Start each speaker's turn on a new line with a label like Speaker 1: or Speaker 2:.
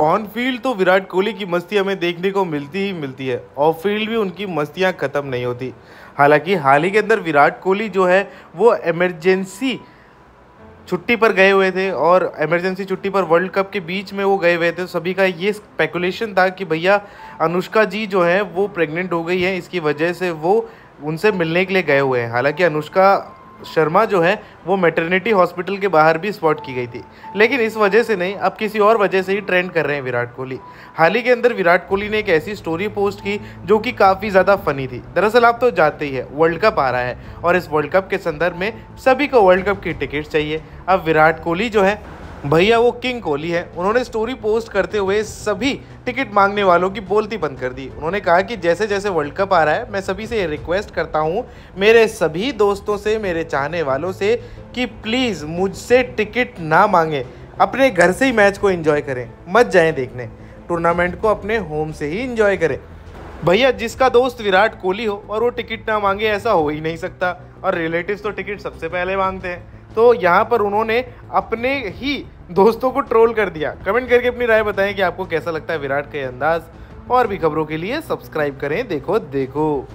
Speaker 1: on field तो विराट कोहली की मस्ती हमें देखने को मिलती ही मिलती है ऑफ फील्ड भी उनकी मस्तियाँ ख़त्म नहीं होती हालांकि हाल ही के अंदर विराट कोहली जो है वो एमरजेंसी छुट्टी पर गए हुए थे और इमरजेंसी छुट्टी पर वर्ल्ड कप के बीच में वो गए हुए थे सभी का ये स्पेकुलेशन था कि भैया अनुष्का जी जो है वो प्रेग्नेंट हो गई है इसकी वजह से वो उनसे मिलने के लिए गए हुए हैं हालांकि अनुष्का शर्मा जो है वो मेटर्निटी हॉस्पिटल के बाहर भी स्पॉट की गई थी लेकिन इस वजह से नहीं अब किसी और वजह से ही ट्रेंड कर रहे हैं विराट कोहली हाल ही के अंदर विराट कोहली ने एक ऐसी स्टोरी पोस्ट की जो कि काफ़ी ज़्यादा फनी थी दरअसल आप तो जानते ही है वर्ल्ड कप आ रहा है और इस वर्ल्ड कप के संदर्भ में सभी को वर्ल्ड कप की टिकट चाहिए अब विराट कोहली जो है भैया वो किंग कोहली है उन्होंने स्टोरी पोस्ट करते हुए सभी टिकट मांगने वालों की बोलती बंद कर दी उन्होंने कहा कि जैसे जैसे वर्ल्ड कप आ रहा है मैं सभी से ये रिक्वेस्ट करता हूँ मेरे सभी दोस्तों से मेरे चाहने वालों से कि प्लीज़ मुझसे टिकट ना मांगें अपने घर से ही मैच को इन्जॉय करें मत जाएँ देखने टूर्नामेंट को अपने होम से ही इन्जॉय करें भैया जिसका दोस्त विराट कोहली हो और वो टिकट ना मांगे ऐसा हो ही नहीं सकता और रिलेटिव्स तो टिकट सबसे पहले मांगते हैं तो यहाँ पर उन्होंने अपने ही दोस्तों को ट्रोल कर दिया कमेंट करके अपनी राय बताएं कि आपको कैसा लगता है विराट का अंदाज और भी खबरों के लिए सब्सक्राइब करें देखो देखो